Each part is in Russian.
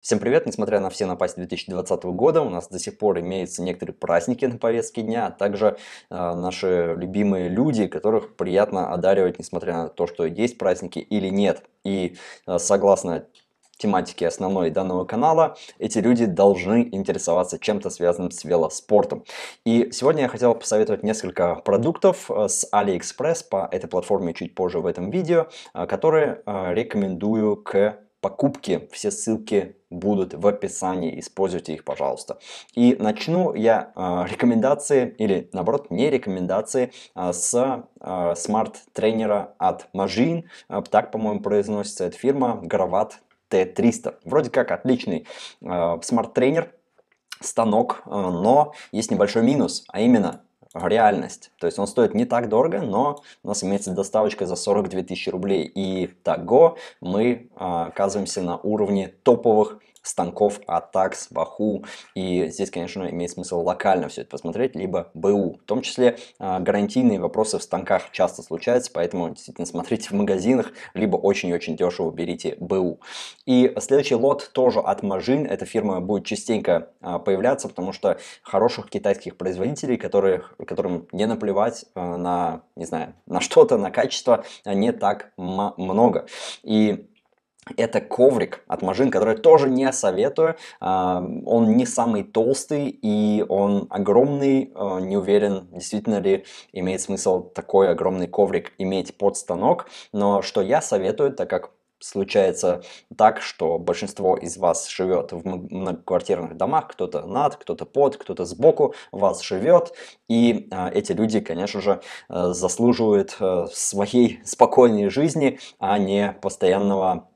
Всем привет! Несмотря на все напасти 2020 года, у нас до сих пор имеются некоторые праздники на повестке дня, а также э, наши любимые люди, которых приятно одаривать, несмотря на то, что есть праздники или нет. И э, согласно тематике основной данного канала, эти люди должны интересоваться чем-то связанным с велоспортом. И сегодня я хотел посоветовать несколько продуктов э, с AliExpress по этой платформе чуть позже в этом видео, э, которые э, рекомендую к покупки. Все ссылки будут в описании, используйте их, пожалуйста. И начну я э, рекомендации, или наоборот, не рекомендации, э, с э, смарт-тренера от Majin, э, так, по-моему, произносится эта фирма, Грават Т300. Вроде как отличный э, смарт-тренер, станок, но есть небольшой минус, а именно а, реальность. То есть он стоит не так дорого, но у нас имеется доставочка за 42 тысячи рублей. И того мы а, оказываемся на уровне топовых станков Атакс, Ваху. И здесь, конечно, имеет смысл локально все это посмотреть, либо БУ. В том числе а, гарантийные вопросы в станках часто случаются, поэтому действительно смотрите в магазинах, либо очень-очень дешево берите БУ. И следующий лот тоже от Мажин. Эта фирма будет частенько а, появляться, потому что хороших китайских производителей, которые, которым не наплевать а, на, не знаю, на что-то, на качество, не так много. И это коврик от Мажин, который тоже не советую. А, он не самый толстый и он огромный. А, не уверен, действительно ли имеет смысл такой огромный коврик иметь под станок. Но что я советую, так как случается так, что большинство из вас живет в многоквартирных домах, кто-то над, кто-то под, кто-то сбоку вас живет, и э, эти люди, конечно же, э, заслуживают э, своей спокойной жизни, а не постоянного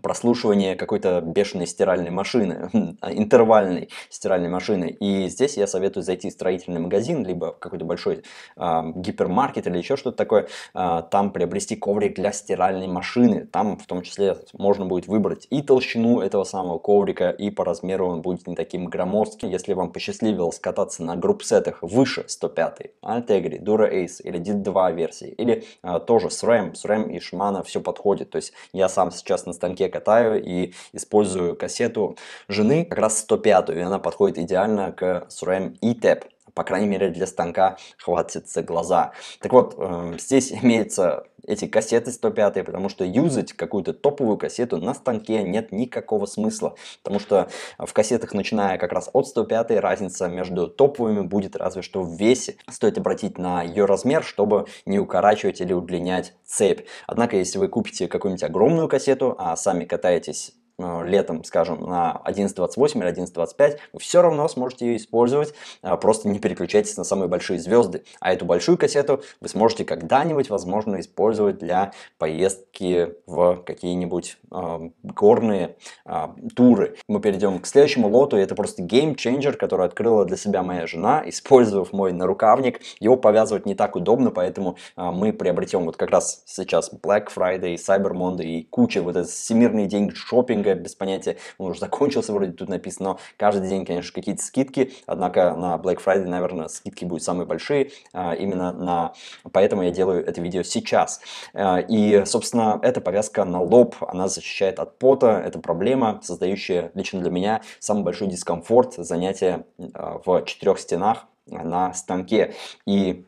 прослушивание какой-то бешеной стиральной машины, а, интервальной стиральной машины. И здесь я советую зайти в строительный магазин, либо в какой-то большой э, гипермаркет или еще что-то такое. Э, там приобрести коврик для стиральной машины. Там в том числе можно будет выбрать и толщину этого самого коврика, и по размеру он будет не таким громоздким. Если вам посчастливилось кататься на группсетах выше 105, Altegri, Dura Ace или DID2 версии, или э, тоже SRAM, SRAM и Shimano все подходит. То есть я сам сейчас на станке языке катаю и использую кассету жены, как раз 105 и она подходит идеально к SRAM ETAP. По крайней мере, для станка хватится глаза. Так вот, эм, здесь имеется эти кассеты 105, потому что юзать какую-то топовую кассету на станке нет никакого смысла, потому что а, в кассетах, начиная как раз от 105, разница между топовыми будет разве что в весе. Стоит обратить на ее размер, чтобы не укорачивать или удлинять цепь. Однако, если вы купите какую-нибудь огромную кассету, а сами катаетесь Э, летом, скажем, на 11.28 или 11.25, вы все равно сможете ее использовать, э, просто не переключайтесь на самые большие звезды. А эту большую кассету вы сможете когда-нибудь, возможно, использовать для поездки в какие-нибудь э, горные э, туры. Мы перейдем к следующему лоту, это просто геймчейнджер, который открыла для себя моя жена, использовав мой нарукавник. Его повязывать не так удобно, поэтому э, мы приобретем вот как раз сейчас Black Friday, Cyber Monday и куча вот этот всемирный день шопинга, тренинга, без понятия, он уже закончился вроде тут написано, но каждый день, конечно, какие-то скидки, однако на Black Friday, наверное, скидки будут самые большие, а, именно на... Поэтому я делаю это видео сейчас. А, и, собственно, эта повязка на лоб, она защищает от пота, это проблема, создающая лично для меня самый большой дискомфорт занятия а, в четырех стенах на станке. И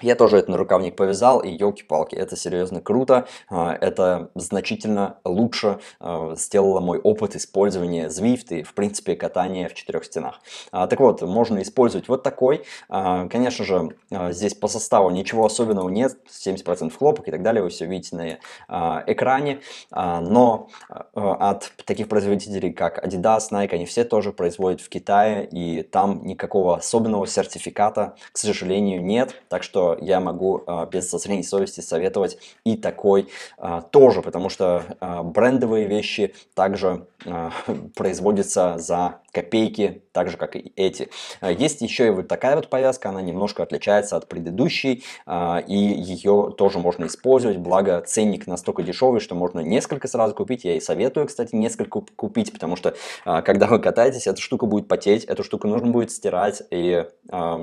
я тоже это на рукавник повязал, и елки-палки, это серьезно круто, а, это значительно лучше а, сделало мой опыт использования Zwift и, в принципе, катания в четырех стенах. А, так вот, можно использовать вот такой, конечно же, здесь по составу ничего особенного нет, 70% хлопок и так далее, вы все видите на экране, но от таких производителей, как Adidas, Nike, они все тоже производят в Китае, и там никакого особенного сертификата, к сожалению, нет, так что что я могу а, без сосредней совести советовать и такой а, тоже, потому что а, брендовые вещи также производятся за копейки, так же как и эти. А есть еще и вот такая вот повязка, она немножко отличается от предыдущей, а, и ее тоже можно использовать, благо ценник настолько дешевый, что можно несколько сразу купить, я и советую, кстати, несколько купить, потому что а, когда вы катаетесь, эта штука будет потеть, эту штуку нужно будет стирать, и,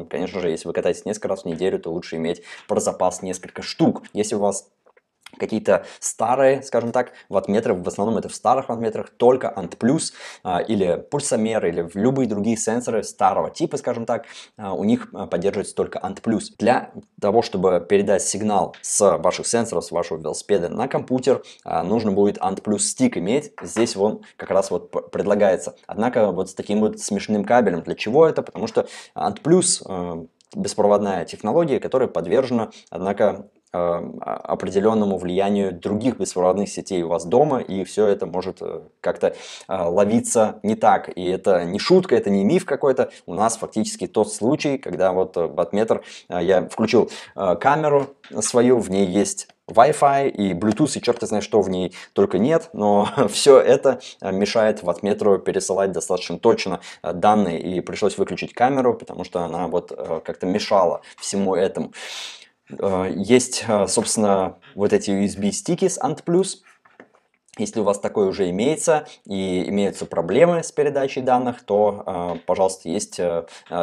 конечно же, если вы катаетесь несколько раз в неделю, то лучше иметь про запас несколько штук. Если у вас какие-то старые, скажем так, ватметры в основном это в старых ватметрах только Ant Plus а, или пульсомеры или в любые другие сенсоры старого типа, скажем так, а, у них а, поддерживается только Ant Plus. Для того, чтобы передать сигнал с ваших сенсоров, с вашего велосипеда на компьютер, нужно будет Ant Plus стик иметь, здесь он как раз вот предлагается. Однако вот с таким вот смешным кабелем, для чего это? Потому что Ant Plus беспроводная технология, которая подвержена, однако, Эм, а, определенному влиянию других беспроводных сетей у вас дома, и все это может э, как-то э, ловиться не так. И это не шутка, это не миф какой-то. У нас фактически тот случай, когда вот батметр, э, я включил камеру свою, в ней есть Wi-Fi и Bluetooth, и черт знает, что в ней только нет, но все это мешает ватметру пересылать достаточно точно данные, и пришлось выключить камеру, потому что она вот как-то мешала всему этому. А, есть, а, собственно, вот эти USB-стики с Ant+. Если у вас такое уже имеется и имеются проблемы с передачей данных, то, а, пожалуйста, есть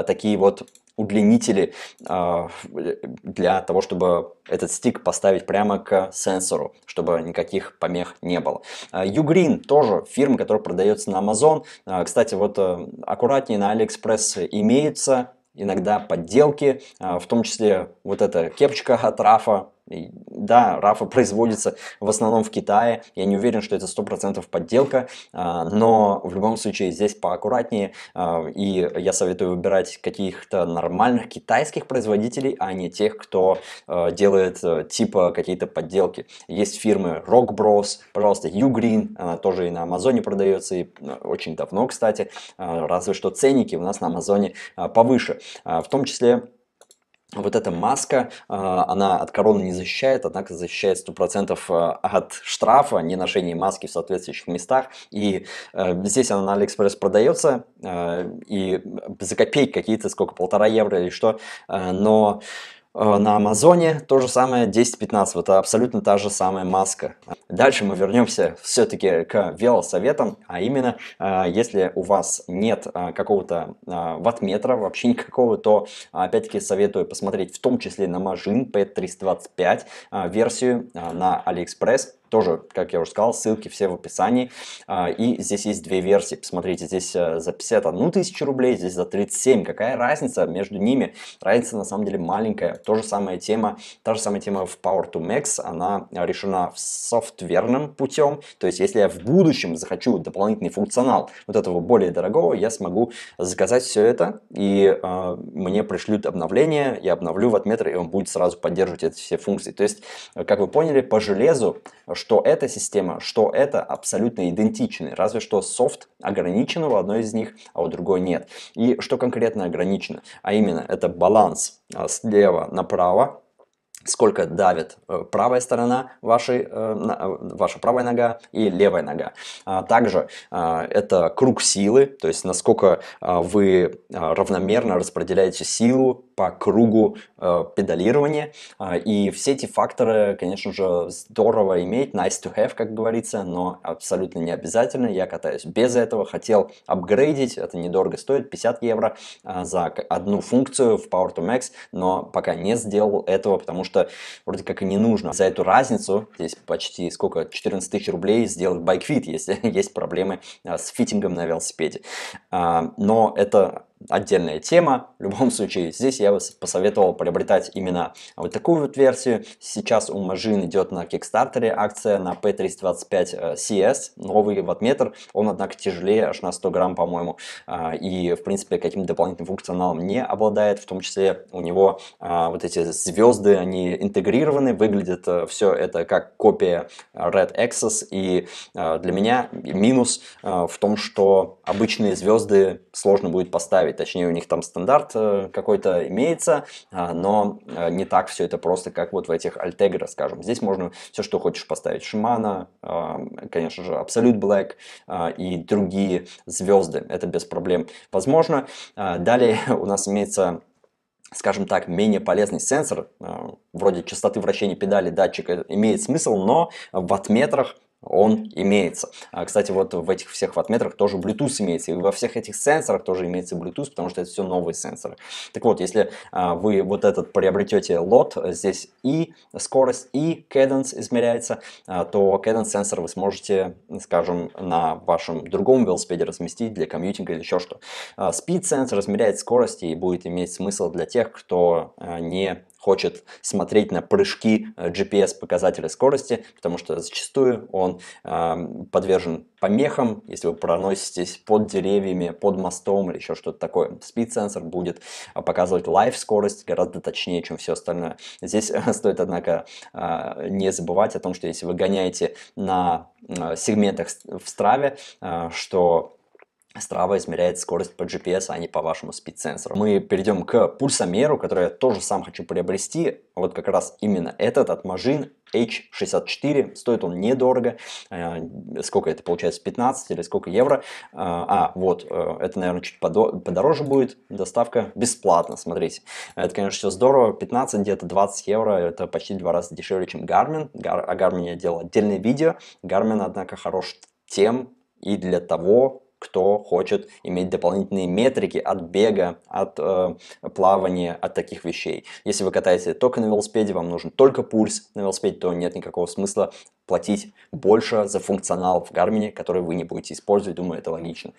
такие вот удлинители для того, чтобы этот стик поставить прямо к сенсору, чтобы никаких помех не было. Ugreen тоже фирма, которая продается на Amazon. Кстати, вот аккуратнее на AliExpress имеются иногда подделки, а, в том числе вот эта кепочка от Рафа, да, рафа производится в основном в Китае, я не уверен, что это 100% подделка, а, но в любом случае здесь поаккуратнее, а, и я советую выбирать каких-то нормальных китайских производителей, а не тех, кто а, делает э, типа какие-то подделки. Есть фирмы Rock Bros, пожалуйста, Ugreen, она тоже и на Амазоне продается, и э, очень давно, кстати, разве что ценники у нас на Амазоне повыше. В том числе вот эта маска, э, она от короны не защищает, однако защищает 100% э, от штрафа, не ношение маски в соответствующих местах. И э, здесь она на Алиэкспресс продается, и за копейки какие-то, сколько, полтора евро или что, но Э, на Амазоне то же самое 10-15, это абсолютно та же самая маска. Дальше мы вернемся все-таки к велосоветам, а именно, э, если у вас нет э, какого-то ватметра вообще никакого, то опять-таки советую посмотреть в том числе на Мажин P325 версию на Алиэкспресс. Тоже, как я уже сказал, ссылки все в описании. А, и здесь есть две версии. Посмотрите, здесь э, за 51 тысячу рублей, здесь за 37. Какая разница между ними? Разница на самом деле маленькая. То же самая тема, та же самая тема в Power to Max. Она решена в софтверным путем. То есть, если я в будущем захочу дополнительный функционал вот этого более дорогого, я смогу заказать все это. И э, мне пришлют обновление, я обновлю в отметр, и он будет сразу поддерживать эти все функции. То есть, э, как вы поняли, по железу что эта система, что это абсолютно идентичны, разве что софт ограничен у одной из них, а у другой нет. И что конкретно ограничено? А именно, это баланс а, слева направо, сколько давит э, правая сторона вашей, э, э, ваша правая нога и левая нога. А также а, это круг силы, то есть насколько вы равномерно распределяете силу по кругу э, педалирования. Э, и все эти факторы, конечно же, здорово иметь, nice to have, как говорится, но абсолютно не обязательно. Я катаюсь без этого, хотел апгрейдить, это недорого стоит, 50 евро э, за одну функцию в Power to Max, но пока не сделал этого, потому что вроде как и не нужно. За эту разницу, здесь почти сколько, 14 тысяч рублей, сделать байкфит, если есть проблемы а, с фитингом на велосипеде. Но это отдельная тема. В любом случае, здесь я бы посоветовал приобретать именно вот такую вот версию. Сейчас у Мажин идет на Kickstarter акция на P325CS, э, новый ваттметр. Он, однако, тяжелее, аж на 100 грамм, по-моему. А, и, в принципе, каким-то дополнительным функционалом не обладает. В том числе у него а, вот эти звезды, они интегрированы. Выглядит э, все это как копия Red Access. И э, для меня минус в том, что обычные звезды сложно будет поставить ставить. Точнее, у них там стандарт э, какой-то имеется, а, но э, не так все это просто, как вот в этих Altegra, скажем. Здесь можно все, что хочешь поставить. Шимана, а, конечно же, Absolute Black а, и другие звезды. Это без проблем возможно. Далее у нас имеется скажем так, менее полезный сенсор, вроде частоты вращения педали датчика имеет смысл, но в отметрах он имеется. А, кстати, вот в этих всех ваттметрах тоже Bluetooth имеется, и во всех этих сенсорах тоже имеется Bluetooth, потому что это все новые сенсоры. Так вот, если а, вы вот этот приобретете лот, э, здесь и скорость, и cadence измеряется, а, то cadence сенсор вы сможете, скажем, на вашем другом велосипеде разместить для комьютинга или еще что. А, speed сенсор измеряет скорость и будет иметь смысл для тех, кто а, не хочет смотреть на прыжки э, GPS-показателя скорости, потому что зачастую он э, подвержен помехам, если вы проноситесь под деревьями, под мостом или еще что-то такое. Спид-сенсор будет э, показывать live скорость гораздо точнее, чем все остальное. Здесь э, стоит, однако, э, не забывать о том, что если вы гоняете на э, сегментах в страве, э, что Strava измеряет скорость по GPS, а не по вашему спид-сенсору. Мы перейдем к пульсомеру, который я тоже сам хочу приобрести. Вот как раз именно этот от Majin H64. Стоит он недорого. Э, сколько это получается? 15 или сколько евро? Э, а, вот, э, это, наверное, чуть подороже будет. Доставка бесплатно, смотрите. Это, конечно, все здорово. 15, где-то 20 евро. Это почти два раза дешевле, чем Garmin. О а Garmin я делал отдельное видео. Garmin, однако, хорош тем и для того, кто хочет иметь дополнительные метрики от бега, от э, плавания, от таких вещей. Если вы катаетесь только на велосипеде, вам нужен только пульс на велосипеде, то нет никакого смысла платить больше за функционал в Garmin, который вы не будете использовать, думаю, это логично.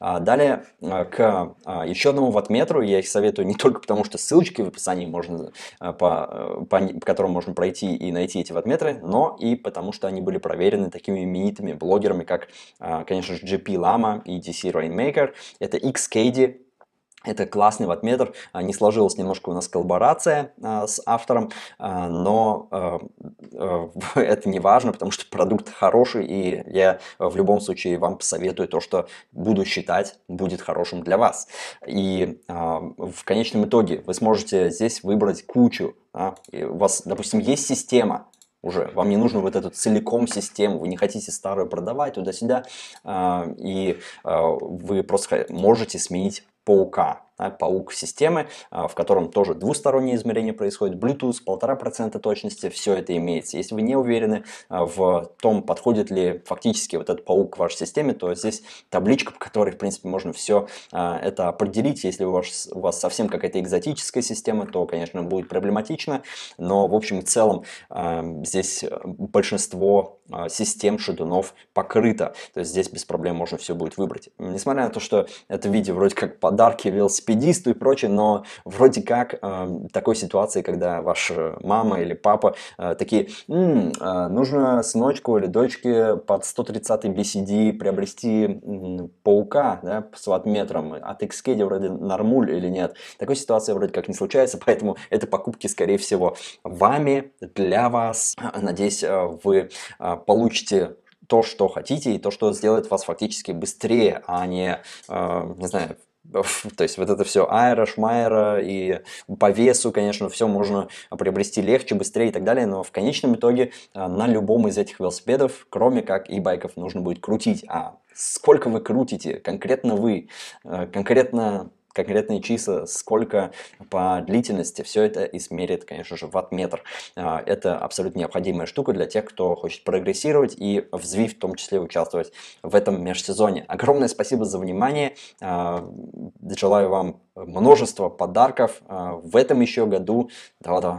А, далее, а, к а, еще одному ватметру я их советую не только потому, что ссылочки в описании, можно, по, э, по, по которым можно пройти и найти эти ватметры, но и потому, что они были проверены такими именитыми блогерами, как, конечно же, GP Lama и DC Rainmaker. Это XKD, это классный ваттметр, а, не сложилась немножко у нас коллаборация а, с автором, а, но а, а это не важно, потому что продукт хороший, и я в любом случае вам посоветую то, что буду считать будет хорошим для вас. И а, в конечном итоге вы сможете здесь выбрать кучу. Да? У вас, допустим, есть система, уже. Вам не нужно вот эту целиком систему, вы не хотите старую продавать туда-сюда, и вы просто можете сменить pouca паук системы, а, в котором тоже двусторонние измерения происходят, Bluetooth, 1,5% точности, все это имеется. Если вы не уверены а, в том, подходит ли фактически вот этот паук к вашей системе, то здесь табличка, по которой, в принципе, можно все а, это определить. Если у вас, у вас совсем какая-то экзотическая система, то, конечно, будет проблематично, но, в общем и целом, здесь большинство систем шедунов покрыто, то есть здесь без проблем можно все будет выбрать. Несмотря на то, что это видео вроде как подарки велосипеда, велосипедисту и прочее, но вроде как э, такой ситуации, когда ваша мама или папа э, такие, М, э, нужно сыночку или дочке под 130 BCD приобрести э, паука да, с ватметром, от а XKD вроде нормуль или нет. Такой ситуации вроде как не случается, поэтому это покупки, скорее всего, вами, для вас. Надеюсь, э, вы э, получите то, что хотите, и то, что сделает вас фактически быстрее, а не, э, не знаю, то есть вот это все аэро, шмайра и по весу, конечно, все можно приобрести легче, быстрее и так далее, но в конечном итоге а, на любом из этих велосипедов, кроме как и байков, нужно будет крутить. А сколько вы крутите, конкретно вы, а, конкретно конкретные числа, сколько по длительности, все это измерит, конечно же, ваттметр. А, это абсолютно необходимая штука для тех, кто хочет прогрессировать и в ЗВИ в том числе участвовать в этом межсезоне. Огромное спасибо за внимание. А, желаю вам множество подарков а, в этом еще году. Да-да,